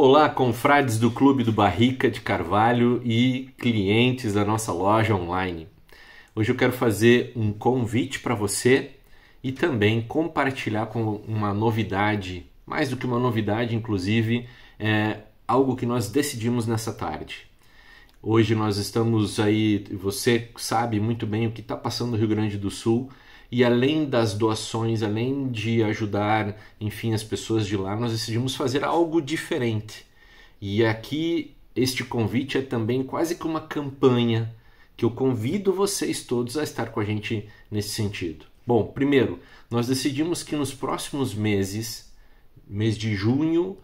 Olá, confrades do Clube do Barrica de Carvalho e clientes da nossa loja online. Hoje eu quero fazer um convite para você e também compartilhar com uma novidade, mais do que uma novidade, inclusive, é algo que nós decidimos nessa tarde. Hoje nós estamos aí, você sabe muito bem o que está passando no Rio Grande do Sul e além das doações, além de ajudar, enfim, as pessoas de lá, nós decidimos fazer algo diferente. E aqui este convite é também quase que uma campanha que eu convido vocês todos a estar com a gente nesse sentido. Bom, primeiro, nós decidimos que nos próximos meses, mês de junho,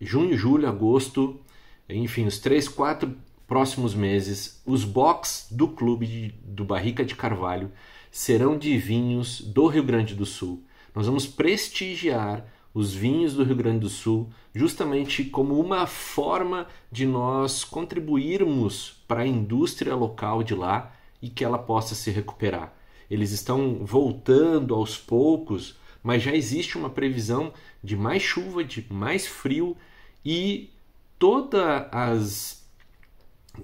junho, julho, agosto, enfim, os três, quatro próximos meses, os box do clube de, do Barrica de Carvalho serão de vinhos do Rio Grande do Sul. Nós vamos prestigiar os vinhos do Rio Grande do Sul, justamente como uma forma de nós contribuirmos para a indústria local de lá e que ela possa se recuperar. Eles estão voltando aos poucos, mas já existe uma previsão de mais chuva, de mais frio e todas as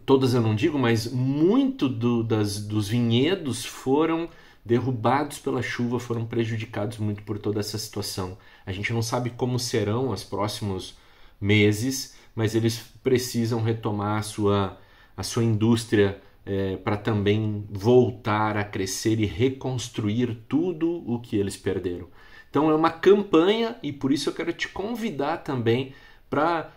todas eu não digo, mas muito do, das, dos vinhedos foram derrubados pela chuva foram prejudicados muito por toda essa situação. A gente não sabe como serão os próximos meses, mas eles precisam retomar a sua, a sua indústria é, para também voltar a crescer e reconstruir tudo o que eles perderam. Então é uma campanha e por isso eu quero te convidar também para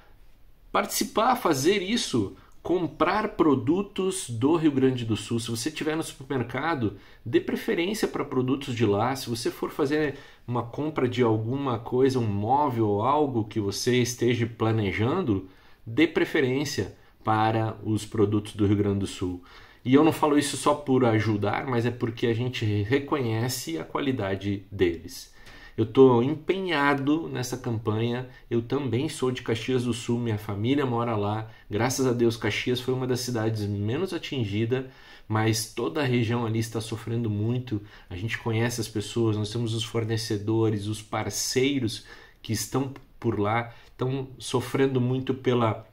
participar, fazer isso comprar produtos do Rio Grande do Sul. Se você estiver no supermercado, dê preferência para produtos de lá. Se você for fazer uma compra de alguma coisa, um móvel ou algo que você esteja planejando, dê preferência para os produtos do Rio Grande do Sul. E eu não falo isso só por ajudar, mas é porque a gente reconhece a qualidade deles. Eu estou empenhado nessa campanha. Eu também sou de Caxias do Sul, minha família mora lá. Graças a Deus, Caxias foi uma das cidades menos atingida, mas toda a região ali está sofrendo muito. A gente conhece as pessoas, nós temos os fornecedores, os parceiros que estão por lá, estão sofrendo muito pela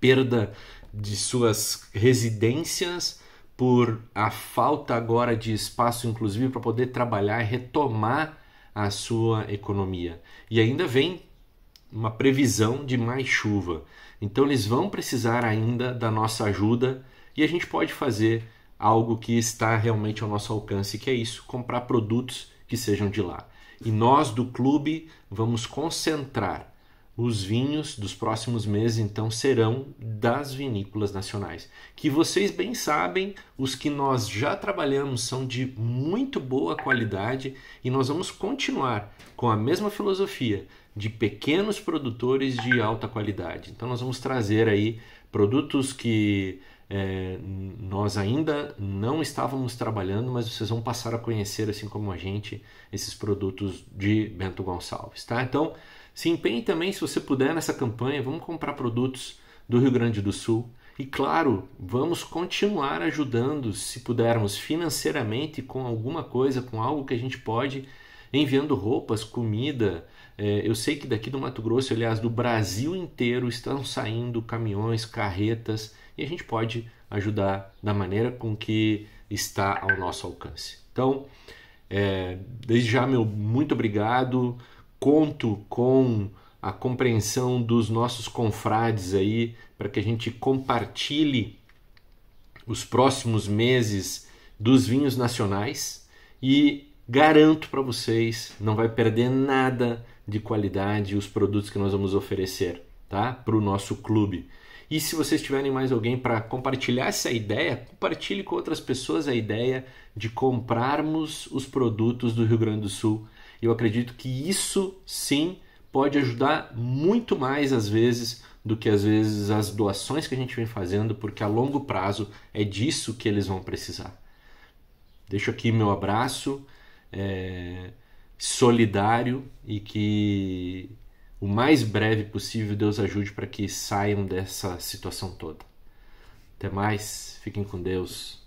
perda de suas residências, por a falta agora de espaço, inclusive, para poder trabalhar, retomar a sua economia. E ainda vem uma previsão de mais chuva. Então eles vão precisar ainda da nossa ajuda e a gente pode fazer algo que está realmente ao nosso alcance, que é isso, comprar produtos que sejam de lá. E nós do clube vamos concentrar os vinhos dos próximos meses, então, serão das vinícolas nacionais. Que vocês bem sabem, os que nós já trabalhamos são de muito boa qualidade e nós vamos continuar com a mesma filosofia de pequenos produtores de alta qualidade. Então, nós vamos trazer aí produtos que é, nós ainda não estávamos trabalhando, mas vocês vão passar a conhecer, assim como a gente, esses produtos de Bento Gonçalves. Tá? Então. Se empenhe também, se você puder, nessa campanha. Vamos comprar produtos do Rio Grande do Sul. E claro, vamos continuar ajudando, se pudermos, financeiramente, com alguma coisa, com algo que a gente pode, enviando roupas, comida. É, eu sei que daqui do Mato Grosso, aliás, do Brasil inteiro, estão saindo caminhões, carretas, e a gente pode ajudar da maneira com que está ao nosso alcance. Então, é, desde já, meu muito obrigado conto com a compreensão dos nossos confrades aí, para que a gente compartilhe os próximos meses dos vinhos nacionais e garanto para vocês, não vai perder nada de qualidade os produtos que nós vamos oferecer, tá? Para o nosso clube. E se vocês tiverem mais alguém para compartilhar essa ideia, compartilhe com outras pessoas a ideia de comprarmos os produtos do Rio Grande do Sul eu acredito que isso sim pode ajudar muito mais às vezes do que às vezes as doações que a gente vem fazendo, porque a longo prazo é disso que eles vão precisar. Deixo aqui meu abraço é, solidário e que o mais breve possível Deus ajude para que saiam dessa situação toda. Até mais, fiquem com Deus.